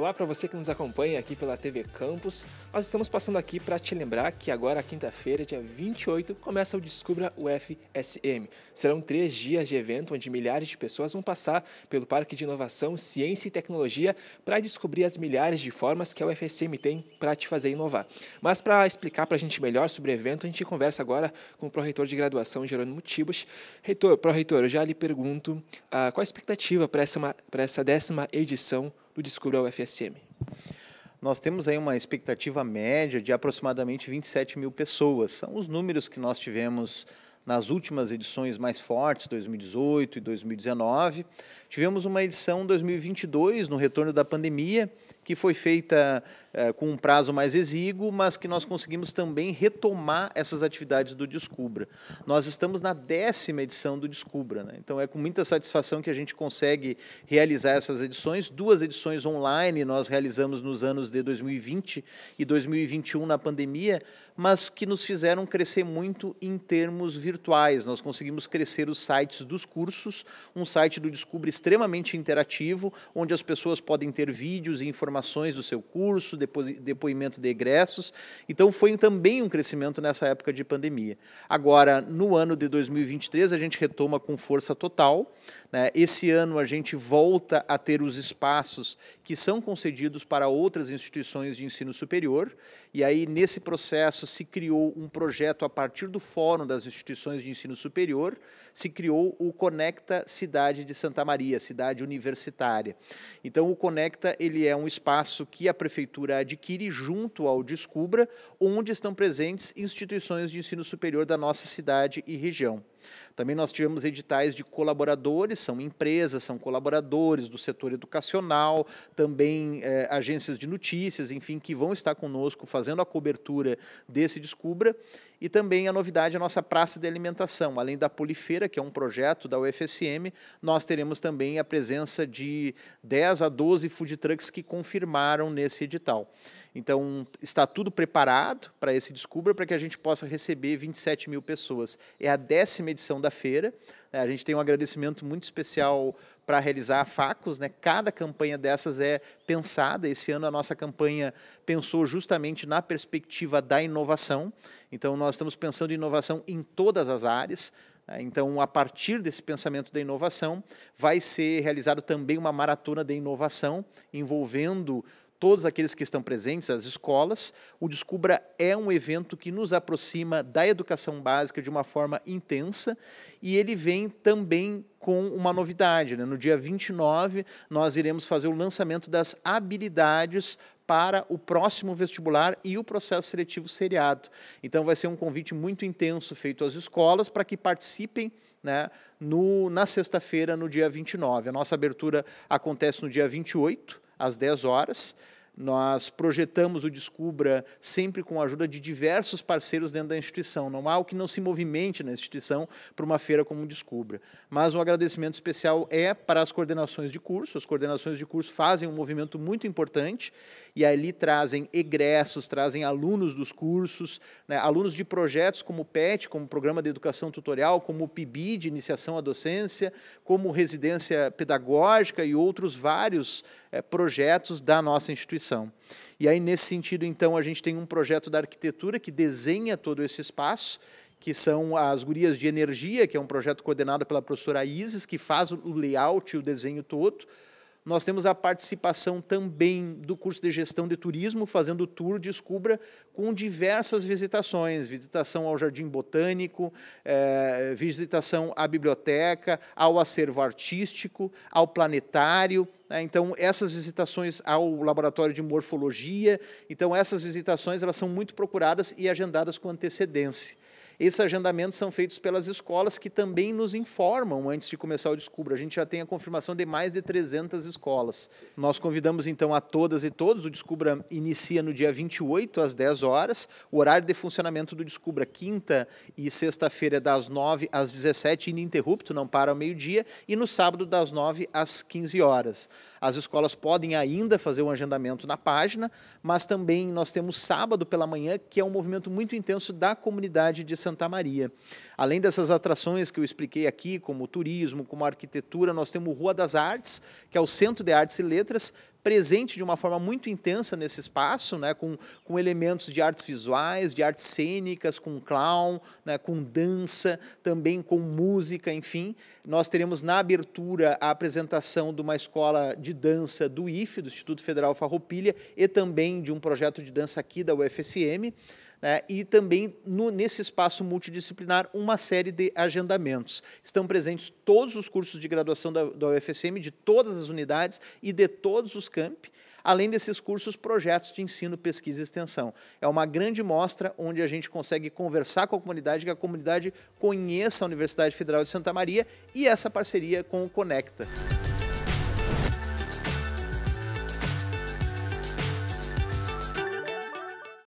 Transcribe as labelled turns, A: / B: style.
A: Olá para você que nos acompanha aqui pela TV Campus. Nós estamos passando aqui para te lembrar que agora, quinta-feira, dia 28, começa o Descubra UFSM. Serão três dias de evento onde milhares de pessoas vão passar pelo Parque de Inovação, Ciência e Tecnologia para descobrir as milhares de formas que a UFSM tem para te fazer inovar. Mas para explicar para a gente melhor sobre o evento, a gente conversa agora com o pró-reitor de graduação, Jerônimo Tibos. Reitor, pró-reitor, eu já lhe pergunto ah, qual a expectativa para
B: essa, pra essa décima edição o Descubra UFSM? Nós temos aí uma expectativa média de aproximadamente 27 mil pessoas. São os números que nós tivemos nas últimas edições mais fortes, 2018 e 2019. Tivemos uma edição 2022, no retorno da pandemia, que foi feita é, com um prazo mais exíguo, mas que nós conseguimos também retomar essas atividades do Descubra. Nós estamos na décima edição do Descubra, né? então é com muita satisfação que a gente consegue realizar essas edições. Duas edições online nós realizamos nos anos de 2020 e 2021 na pandemia, mas que nos fizeram crescer muito em termos virtuais. Nós conseguimos crescer os sites dos cursos, um site do Descubra extremamente interativo, onde as pessoas podem ter vídeos e informações do seu curso, depo depoimento de egressos. Então, foi também um crescimento nessa época de pandemia. Agora, no ano de 2023, a gente retoma com força total. Né? Esse ano, a gente volta a ter os espaços que são concedidos para outras instituições de ensino superior. E aí, nesse processo, se criou um projeto a partir do Fórum das Instituições de Ensino Superior, se criou o Conecta Cidade de Santa Maria, cidade universitária. Então, o Conecta ele é um espaço que a prefeitura Cultura adquire junto ao Descubra, onde estão presentes instituições de ensino superior da nossa cidade e região. Também nós tivemos editais de colaboradores, são empresas, são colaboradores do setor educacional, também é, agências de notícias, enfim, que vão estar conosco fazendo a cobertura desse Descubra e também a novidade, é a nossa praça de alimentação. Além da Polifeira, que é um projeto da UFSM, nós teremos também a presença de 10 a 12 food trucks que confirmaram nesse edital. Então, está tudo preparado para esse Descubra, para que a gente possa receber 27 mil pessoas. É a décima edição da feira. Né? A gente tem um agradecimento muito especial para realizar facos. Né? Cada campanha dessas é pensada. Esse ano a nossa campanha pensou justamente na perspectiva da inovação. Então, nós estamos pensando em inovação em todas as áreas. Né? Então, a partir desse pensamento da inovação, vai ser realizado também uma maratona de inovação envolvendo todos aqueles que estão presentes, as escolas, o Descubra é um evento que nos aproxima da educação básica de uma forma intensa e ele vem também com uma novidade. Né? No dia 29, nós iremos fazer o lançamento das habilidades para o próximo vestibular e o processo seletivo seriado. Então, vai ser um convite muito intenso feito às escolas para que participem. Né, no, na sexta-feira, no dia 29. A nossa abertura acontece no dia 28, às 10 horas. Nós projetamos o Descubra sempre com a ajuda de diversos parceiros dentro da instituição. Não há o que não se movimente na instituição para uma feira como o Descubra. Mas um agradecimento especial é para as coordenações de curso. As coordenações de curso fazem um movimento muito importante e ali trazem egressos, trazem alunos dos cursos, né, alunos de projetos como o PET, como o Programa de Educação Tutorial, como o PIBI, de Iniciação à Docência, como Residência Pedagógica e outros vários é, projetos da nossa instituição. E aí, nesse sentido, então, a gente tem um projeto da arquitetura que desenha todo esse espaço, que são as Gurias de Energia, que é um projeto coordenado pela professora Isis, que faz o layout e o desenho todo. Nós temos a participação também do curso de gestão de turismo, fazendo o tour Descubra com diversas visitações: visitação ao Jardim Botânico, é, visitação à biblioteca, ao acervo artístico, ao planetário, né? Então, essas visitações ao laboratório de morfologia, então essas visitações elas são muito procuradas e agendadas com antecedência. Esses agendamentos são feitos pelas escolas que também nos informam antes de começar o Descubra. A gente já tem a confirmação de mais de 300 escolas. Nós convidamos então a todas e todos. O Descubra inicia no dia 28 às 10 horas. O horário de funcionamento do Descubra quinta e sexta-feira das 9 às 17 ininterrupto, não para ao meio-dia, e no sábado das 9 às 15 horas. As escolas podem ainda fazer o um agendamento na página, mas também nós temos sábado pela manhã, que é um movimento muito intenso da comunidade de Santa Maria. Além dessas atrações que eu expliquei aqui, como turismo, como arquitetura, nós temos Rua das Artes, que é o Centro de Artes e Letras, presente de uma forma muito intensa nesse espaço, né, com, com elementos de artes visuais, de artes cênicas, com clown, né, com dança, também com música, enfim. Nós teremos na abertura a apresentação de uma escola de dança do IFE, do Instituto Federal Farroupilha, e também de um projeto de dança aqui da UFSM né, e também no, nesse espaço multidisciplinar uma série de agendamentos. Estão presentes todos os cursos de graduação da, da UFSM, de todas as unidades e de todos os campi, além desses cursos, projetos de ensino, pesquisa e extensão. É uma grande mostra onde a gente consegue conversar com a comunidade, que a comunidade conheça a Universidade Federal de Santa Maria e essa parceria com o Conecta.